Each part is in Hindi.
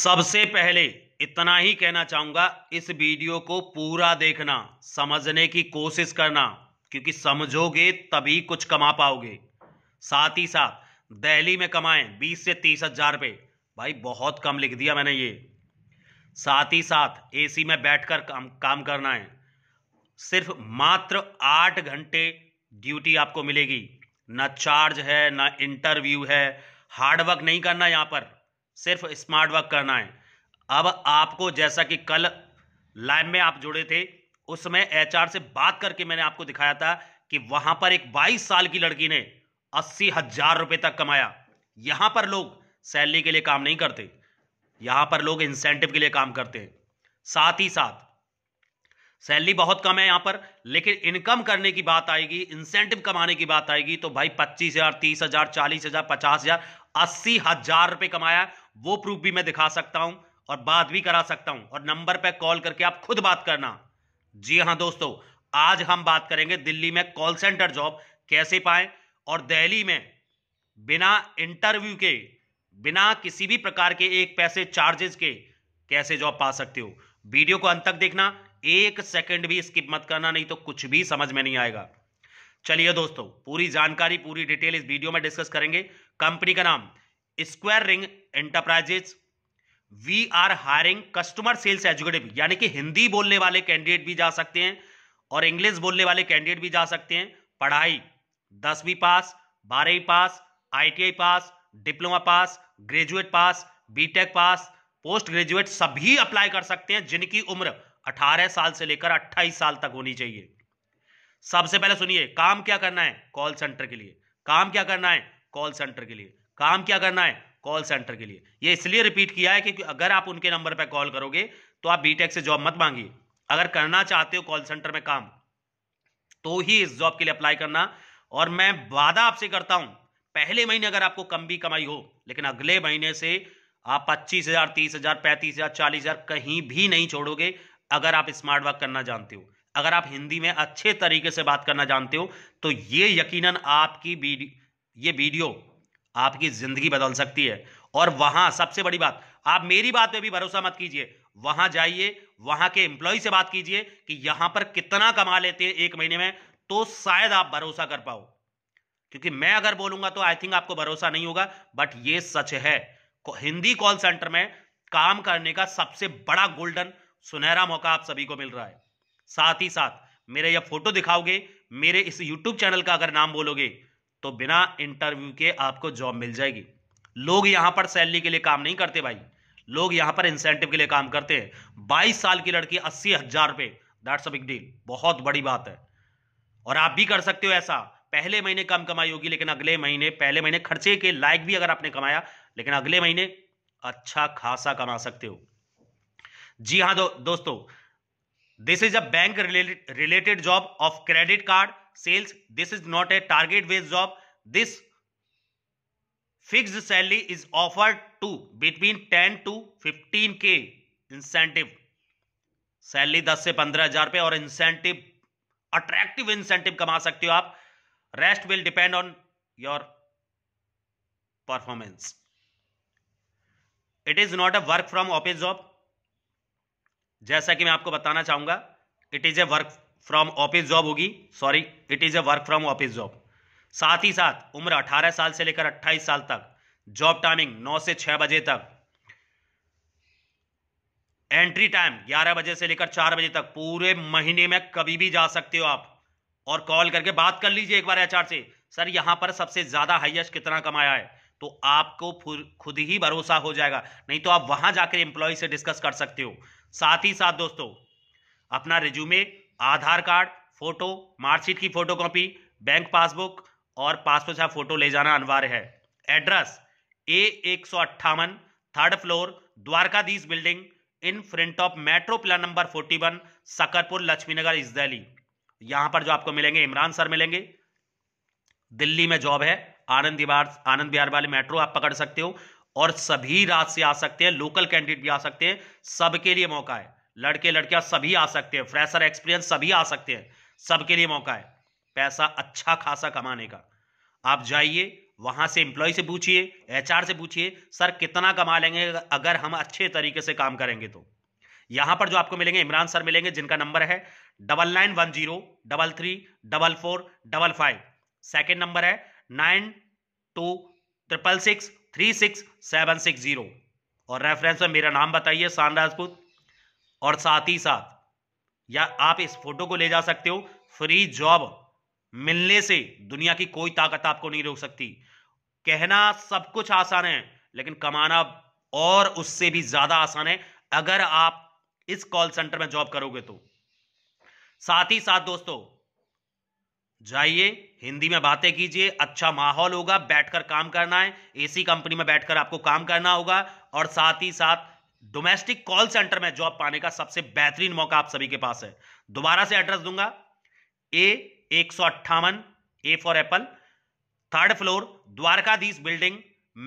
सबसे पहले इतना ही कहना चाहूंगा इस वीडियो को पूरा देखना समझने की कोशिश करना क्योंकि समझोगे तभी कुछ कमा पाओगे साथ ही साथ दहली में कमाएं बीस से तीस हजार रुपये भाई बहुत कम लिख दिया मैंने ये साथ ही साथ एसी में बैठकर काम काम करना है सिर्फ मात्र आठ घंटे ड्यूटी आपको मिलेगी ना चार्ज है ना इंटरव्यू है हार्डवर्क नहीं करना यहाँ पर सिर्फ स्मार्ट वर्क करना है अब आपको जैसा कि कल लाइव में आप जुड़े थे उसमें एचआर से बात करके मैंने आपको दिखाया था कि वहां पर एक 22 साल की लड़की ने अस्सी हजार रुपए तक कमाया यहां पर लोग सैलरी के लिए काम नहीं करते यहां पर लोग इंसेंटिव के लिए काम करते हैं साथ ही साथ सैलरी बहुत कम है यहां पर लेकिन इनकम करने की बात आएगी इंसेंटिव कमाने की बात आएगी तो भाई पच्चीस हज़ार तीस हज़ार चालीस हज़ार पचास हज़ार अस्सी हजार रुपए कमाया वो प्रूफ भी मैं दिखा सकता हूं और बात भी करा सकता हूं और नंबर पर कॉल करके आप खुद बात करना जी हां दोस्तों आज हम बात करेंगे दिल्ली में कॉल सेंटर जॉब कैसे पाए और दिल्ली में बिना इंटरव्यू के बिना किसी भी प्रकार के एक पैसे चार्जेस के कैसे जॉब पा सकते हो वीडियो को अंत तक देखना एक सेकंड भी स्किप मत करना नहीं तो कुछ भी समझ में नहीं आएगा चलिए दोस्तों पूरी जानकारी पूरी डिटेल इस वीडियो में डिस्कस करेंगे कंपनी का नाम square ring enterprises we are hiring customer sales executive यानी कि हिंदी बोलने वाले कैंडिडेट भी जा सकते हैं और इंग्लिश बोलने वाले कैंडिडेट भी जा सकते हैं पढ़ाई दसवीं पास बारहवीं पास आईटीआई पास डिप्लोमा पास ग्रेजुएट पास बीटेक पास पोस्ट ग्रेजुएट सभी अप्लाई कर सकते हैं जिनकी उम्र 18 साल से लेकर 28 साल तक होनी चाहिए सबसे पहले सुनिए काम क्या करना है कॉल सेंटर के लिए काम क्या करना है कॉल सेंटर के लिए काम क्या करना है कॉल सेंटर के लिए ये इसलिए रिपीट किया है कि अगर आप उनके नंबर पर कॉल करोगे तो आप बीटेक से जॉब मत मांगिए अगर करना चाहते हो कॉल सेंटर में काम तो ही इस जॉब के लिए अप्लाई करना और मैं वादा आपसे करता हूं पहले महीने अगर आपको कम भी कमाई हो लेकिन अगले महीने से आप पच्चीस हजार तीस हजार पैंतीस हजार चालीस हजार कहीं भी नहीं छोड़ोगे अगर आप स्मार्ट वर्क करना जानते हो अगर आप हिंदी में अच्छे तरीके से बात करना जानते हो तो ये यकीनन आपकी ये वीडियो आपकी जिंदगी बदल सकती है और वहां सबसे बड़ी बात आप मेरी बात पे भी भरोसा मत कीजिए वहां जाइए वहां के एम्प्लॉय से बात कीजिए कि यहां पर कितना कमा लेते हैं एक महीने में तो शायद आप भरोसा कर पाओ क्योंकि मैं अगर बोलूंगा तो आई थिंक आपको भरोसा नहीं होगा बट ये सच है हिंदी कॉल सेंटर में काम करने का सबसे बड़ा गोल्डन सुनहरा मौका आप सभी को मिल रहा है साथ ही साथ मेरे यह फोटो दिखाओगे मेरे इस यूट्यूब चैनल का अगर नाम बोलोगे तो बिना इंटरव्यू के आपको जॉब मिल जाएगी लोग यहां पर सैलरी के लिए काम नहीं करते भाई लोग यहां पर इंसेंटिव के लिए काम करते हैं बाईस साल की लड़की अस्सी हजार रुपए दैट्स बिग डील बहुत बड़ी बात है और आप भी कर सकते हो ऐसा पहले महीने कम कमाई होगी लेकिन अगले महीने पहले महीने खर्चे के लायक भी अगर आपने कमाया लेकिन अगले महीने अच्छा खासा कमा सकते हो जी हाँ दो, दोस्तों this is a bank related job of credit card sales this is not a target based job this fix salary is offered to between ten to fifteen K incentive salary दस से पंद्रह हजार रुपए और इंसेंटिव अट्रैक्टिव इंसेंटिव कमा सकते हो आप rest will depend on your performance it is not a work from office job जैसा कि मैं आपको बताना चाहूंगा it is a work from office job होगी sorry it is a work from office job साथ ही साथ उम्र 18 साल से लेकर 28 साल तक जॉब टाइमिंग 9 से 6 बजे तक एंट्री टाइम 11 बजे से लेकर 4 बजे तक पूरे महीने में कभी भी जा सकते हो आप और कॉल करके बात कर लीजिए एक बार एचआर से सर यहां पर सबसे ज़्यादा हाइएस्ट कितना कमाया है तो आपको खुद ही भरोसा हो जाएगा नहीं तो आप वहां जाकर एम्प्लॉय से डिस्कस कर सकते हो साथ ही साथ दोस्तों अपना resume Aadhaar card photo marksheet की फोटोकॉपी बैंक पासबुक और पासपोर्ट साइज फोटो ले जाना अनिवार्य है एड्रेस ए एक सौ अट्ठावन third floor Dwarkadhish building in front of metro plan number forty one Shakarpur Laxminagar इस दैली यहां पर जो आपको मिलेंगे इमरान सर मिलेंगे दिल्ली में जॉब है आनंद आनंद विहार वाले मेट्रो आप पकड़ सकते हो और सभी राज्य से आ सकते हैं लोकल कैंडिडेट भी आ सकते हैं सबके लिए मौका है लड़के लड़कियां सभी आ सकते हैं फ्रेशर एक्सपीरियंस सभी आ सकते हैं सबके लिए मौका है पैसा अच्छा खासा कमाने का आप जाइए वहां से एम्प्लॉय से पूछिए एचआर से पूछिए सर कितना कमा लेंगे अगर हम अच्छे तरीके से काम करेंगे तो यहां पर जो आपको मिलेंगे इमरान सर मिलेंगे जिनका नंबर है double nine one zero double three double four double five second number है nine two triple six three six seven six zero और रेफरेंस में मेरा नाम बताइए शान राजपूत और साथ ही साथ या आप इस फोटो को ले जा सकते हो फ्री जॉब मिलने से दुनिया की कोई ताकत आपको नहीं रोक सकती कहना सब कुछ आसान है लेकिन कमाना और उससे भी ज़्यादा आसान है अगर आप इस कॉल सेंटर में जॉब करोगे तो साथ ही साथ दोस्तों जाइए हिंदी में बातें कीजिए अच्छा माहौल होगा बैठकर काम करना है एसी कंपनी में बैठकर आपको काम करना होगा और साथ ही साथ डोमेस्टिक कॉल सेंटर में जॉब पाने का सबसे बेहतरीन मौका आप सभी के पास है दोबारा से एड्रेस दूंगा ए एक सौ अट्ठावन A for apple third floor Dwarkadhish building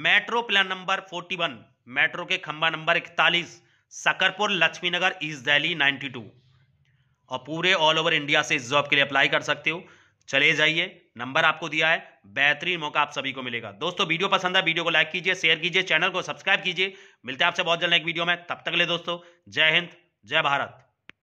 metro plan number forty one metro के खंबा नंबर इकतालीस Shakarpur Laxmi Nagar east Delhi ninety two और पूरे ऑल ओवर इंडिया से इस जॉब के लिए अप्लाई कर सकते हो चले जाइए नंबर आपको दिया है बेहतरीन मौका आप सभी को मिलेगा दोस्तों वीडियो पसंद है वीडियो को लाइक कीजिए शेयर कीजिए चैनल को सब्सक्राइब कीजिए मिलते हैं आपसे बहुत जल्द एक वीडियो में तब तक ले दोस्तों जय हिंद जय भारत